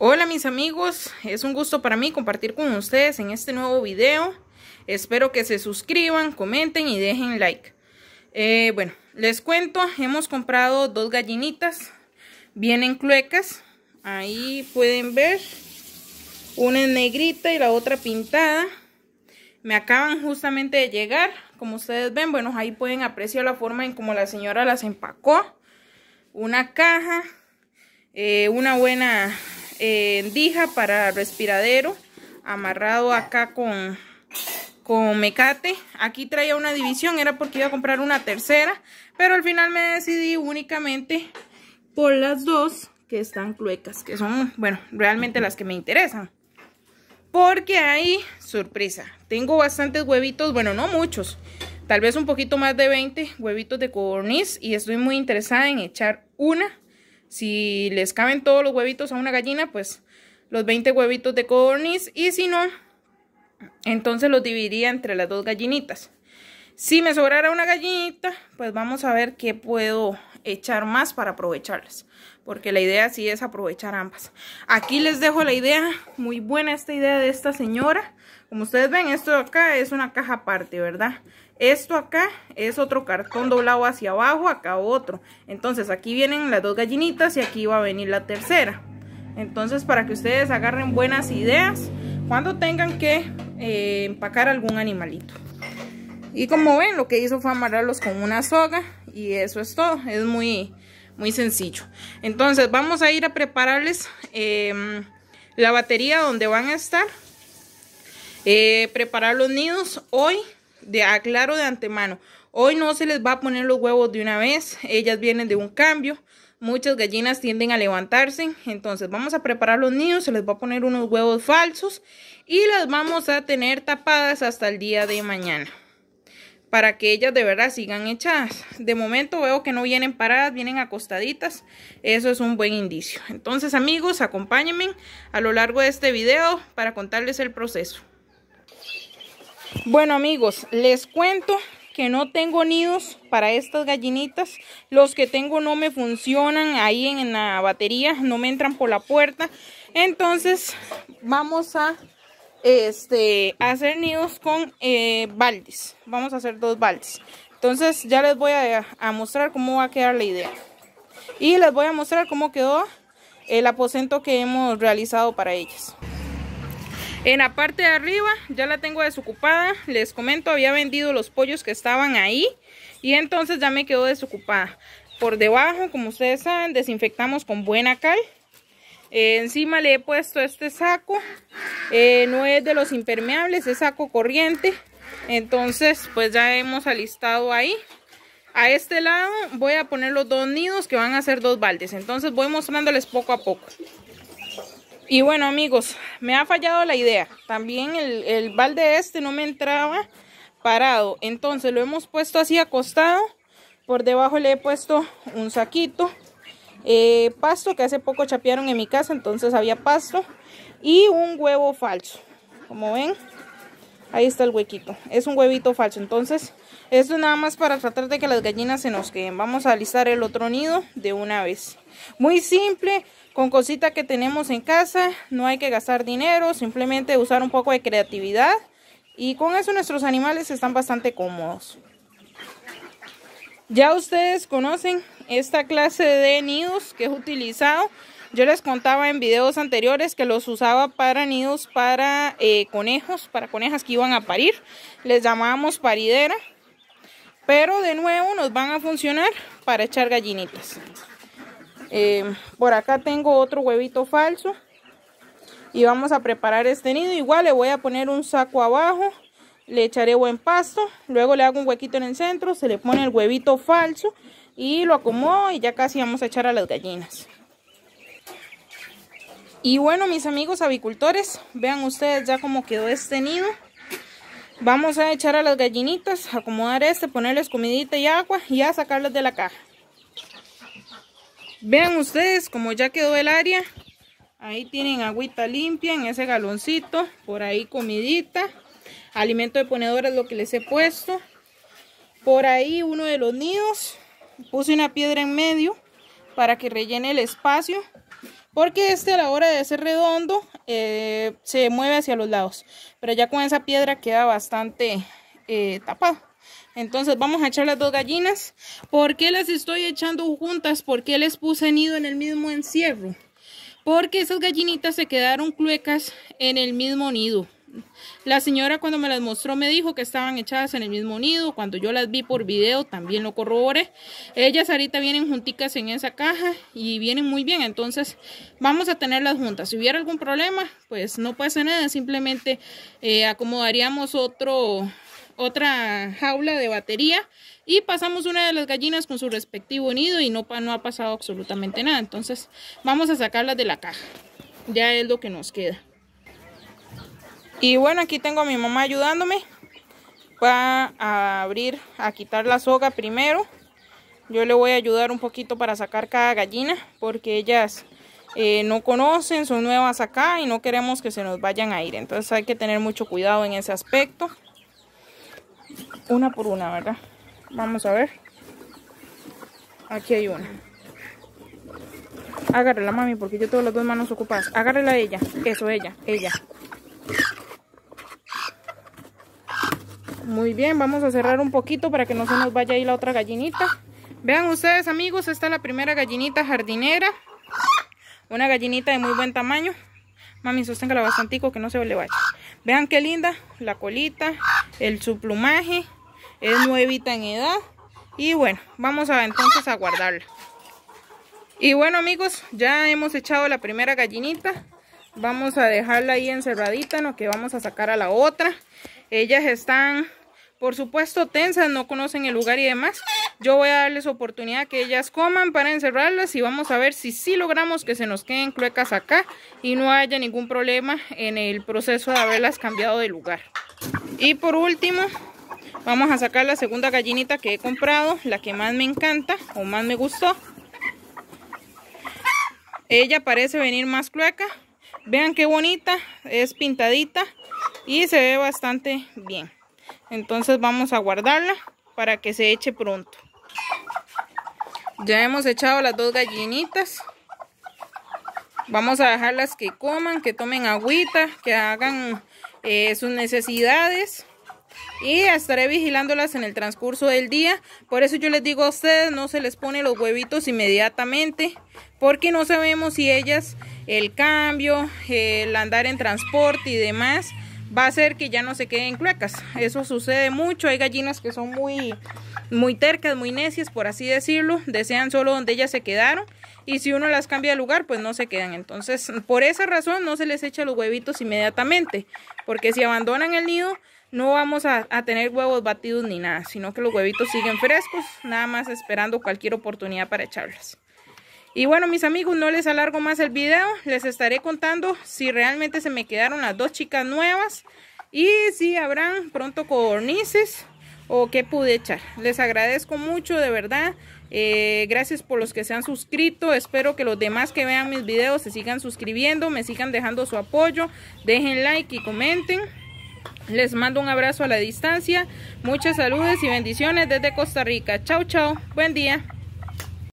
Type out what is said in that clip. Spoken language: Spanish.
Hola mis amigos, es un gusto para mí compartir con ustedes en este nuevo video. Espero que se suscriban, comenten y dejen like. Eh, bueno, les cuento, hemos comprado dos gallinitas, vienen cluecas, ahí pueden ver, una es negrita y la otra pintada. Me acaban justamente de llegar, como ustedes ven, bueno, ahí pueden apreciar la forma en como la señora las empacó. Una caja, eh, una buena dija para respiradero, amarrado acá con, con mecate. Aquí traía una división, era porque iba a comprar una tercera, pero al final me decidí únicamente por las dos que están cluecas, que son, bueno, realmente las que me interesan. Porque ahí sorpresa, tengo bastantes huevitos, bueno, no muchos, tal vez un poquito más de 20 huevitos de codorniz y estoy muy interesada en echar una si les caben todos los huevitos a una gallina, pues los 20 huevitos de cornis. Y si no, entonces los dividiría entre las dos gallinitas. Si me sobrara una gallinita, pues vamos a ver qué puedo echar más para aprovecharlas. Porque la idea sí es aprovechar ambas. Aquí les dejo la idea, muy buena esta idea de esta señora. Como ustedes ven, esto acá es una caja aparte, ¿verdad? Esto acá es otro cartón doblado hacia abajo, acá otro. Entonces aquí vienen las dos gallinitas y aquí va a venir la tercera. Entonces para que ustedes agarren buenas ideas cuando tengan que eh, empacar algún animalito. Y como ven, lo que hizo fue amarrarlos con una soga y eso es todo. Es muy, muy sencillo. Entonces vamos a ir a prepararles em, la batería donde van a estar eh, preparar los nidos hoy, de, aclaro de antemano, hoy no se les va a poner los huevos de una vez, ellas vienen de un cambio, muchas gallinas tienden a levantarse, entonces vamos a preparar los nidos, se les va a poner unos huevos falsos y las vamos a tener tapadas hasta el día de mañana para que ellas de verdad sigan echadas. De momento veo que no vienen paradas, vienen acostaditas. Eso es un buen indicio. Entonces amigos, acompáñenme a lo largo de este video para contarles el proceso. Bueno amigos, les cuento que no tengo nidos para estas gallinitas. Los que tengo no me funcionan ahí en la batería, no me entran por la puerta. Entonces vamos a este, hacer nidos con eh, baldes. Vamos a hacer dos baldes. Entonces ya les voy a, mostrar cómo va a quedar la idea. Y les voy a mostrar cómo quedó el aposento que hemos realizado para ellas. En la parte de arriba ya la tengo desocupada. Les comento, había vendido los pollos que estaban ahí. Y entonces ya me quedó desocupada. Por debajo, como ustedes saben, desinfectamos con buena cal. Eh, encima le he puesto este saco. Eh, no es de los impermeables, es saco corriente. Entonces, pues ya hemos alistado ahí. A este lado voy a poner los dos nidos que van a ser dos baldes. Entonces voy mostrándoles poco a poco. Y bueno amigos, me ha fallado la idea. También el, balde este no me entraba parado. Entonces lo hemos puesto así acostado. Por debajo le he puesto un saquito. Eh, pasto que hace poco chapearon en mi casa. Entonces había pasto. Y un huevo falso. Como ven, ahí está el huequito. Es un huevito falso. Entonces esto nada más para tratar de que las gallinas se nos queden. Vamos a alisar el otro nido de una vez. Muy simple, con cositas que tenemos en casa. No hay que gastar dinero, simplemente usar un poco de creatividad. Y con eso nuestros animales están bastante cómodos. Ya ustedes conocen esta clase de nidos que he utilizado. Yo les contaba en videos anteriores que los usaba para nidos para eh, conejos, para conejas que iban a parir. Les llamábamos paridera. Pero de nuevo nos van a funcionar para echar gallinitas. Eh, por acá tengo otro huevito falso. Y vamos a preparar este nido. Igual le voy a poner un saco abajo. Le echaré buen pasto. Luego le hago un huequito en el centro. Se le pone el huevito falso. Y lo acomodo y ya casi vamos a echar a las gallinas. Y bueno, mis amigos avicultores, vean ustedes ya cómo quedó este nido. Vamos a echar a las gallinitas, acomodar este, ponerles comidita y agua y a sacarlas de la caja. Vean ustedes como ya quedó el área. Ahí tienen agüita limpia en ese galoncito. Por ahí comidita. Alimento de ponedora es lo que les he puesto. Por ahí uno de los nidos. Puse una piedra en medio para que rellene el espacio. Porque este a la hora de hacer redondo eh, se mueve hacia los lados. Pero ya con esa piedra queda bastante eh, tapado Entonces vamos a echar las dos gallinas. ¿Por qué las estoy echando juntas? porque les puse nido en el mismo encierro? Porque esas gallinitas se quedaron cluecas en el mismo nido. La señora cuando me las mostró me dijo que estaban echadas en el mismo nido. Cuando yo las vi por video también lo corroboré. Ellas ahorita vienen junticas en esa caja y vienen muy bien. Entonces vamos a tenerlas juntas. Si hubiera algún problema, pues no pasa nada. Simplemente eh, acomodaríamos otro, otra jaula de batería y pasamos una de las gallinas con su respectivo nido y no, no ha pasado absolutamente nada. Entonces vamos a sacarlas de la caja. Ya es lo que nos queda. Y bueno, aquí tengo a mi mamá ayudándome. Va a abrir, a quitar la soga primero. Yo le voy a ayudar un poquito para sacar cada gallina, porque ellas eh, no conocen, son nuevas acá y no queremos que se nos vayan a ir. Entonces hay que tener mucho cuidado en ese aspecto. Una por una, ¿verdad? Vamos a ver. Aquí hay una. Agárrela, mami, porque yo tengo las dos manos ocupadas. Agárrela ella. Eso, ella, ella. Muy bien, vamos a cerrar un poquito para que no se nos vaya ahí la otra gallinita. Vean ustedes amigos, esta es la primera gallinita jardinera. Una gallinita de muy buen tamaño. Mami, sosténgala bastantico que no se le vaya. Vean qué linda la colita, el su plumaje. Es nuevita en edad. Y bueno, vamos a entonces a guardarla. Y bueno amigos, ya hemos echado la primera gallinita. Vamos a dejarla ahí encerradita, no que vamos a sacar a la otra. Ellas están, por supuesto, tensas, no conocen el lugar y demás. Yo voy a darles oportunidad que ellas coman para encerrarlas y vamos a ver si sí logramos que se nos queden cluecas acá y no haya ningún problema en el proceso de haberlas cambiado de lugar. Y por último, vamos a sacar la segunda gallinita que he comprado, la que más me encanta o más me gustó. Ella parece venir más clueca. Vean qué bonita, es pintadita y se ve bastante bien. Entonces vamos a guardarla para que se eche pronto. Ya hemos echado las dos gallinitas. Vamos a dejarlas que coman, que tomen agüita, que hagan eh, sus necesidades. Y estaré vigilándolas en el transcurso del día. Por eso yo les digo a ustedes, no se les pone los huevitos inmediatamente. Porque no sabemos si ellas, el cambio, el andar en transporte y demás va a ser que ya no se queden cuecas, Eso sucede mucho. Hay gallinas que son muy, muy tercas, muy necias, por así decirlo. Desean solo donde ellas se quedaron. Y si uno las cambia de lugar, pues no se quedan. Entonces, por esa razón no se les echa los huevitos inmediatamente. Porque si abandonan el nido, no vamos a, a tener huevos batidos ni nada. Sino que los huevitos siguen frescos, nada más esperando cualquier oportunidad para echarlas. Y bueno, mis amigos, no les alargo más el video. Les estaré contando si realmente se me quedaron las dos chicas nuevas. Y si habrán pronto cornices o qué pude echar. Les agradezco mucho, de verdad. Eh, gracias por los que se han suscrito. Espero que los demás que vean mis videos se sigan suscribiendo, me sigan dejando su apoyo. Dejen like y comenten. Les mando un abrazo a la distancia. Muchas saludes y bendiciones desde Costa Rica. Chau, chau. Buen día.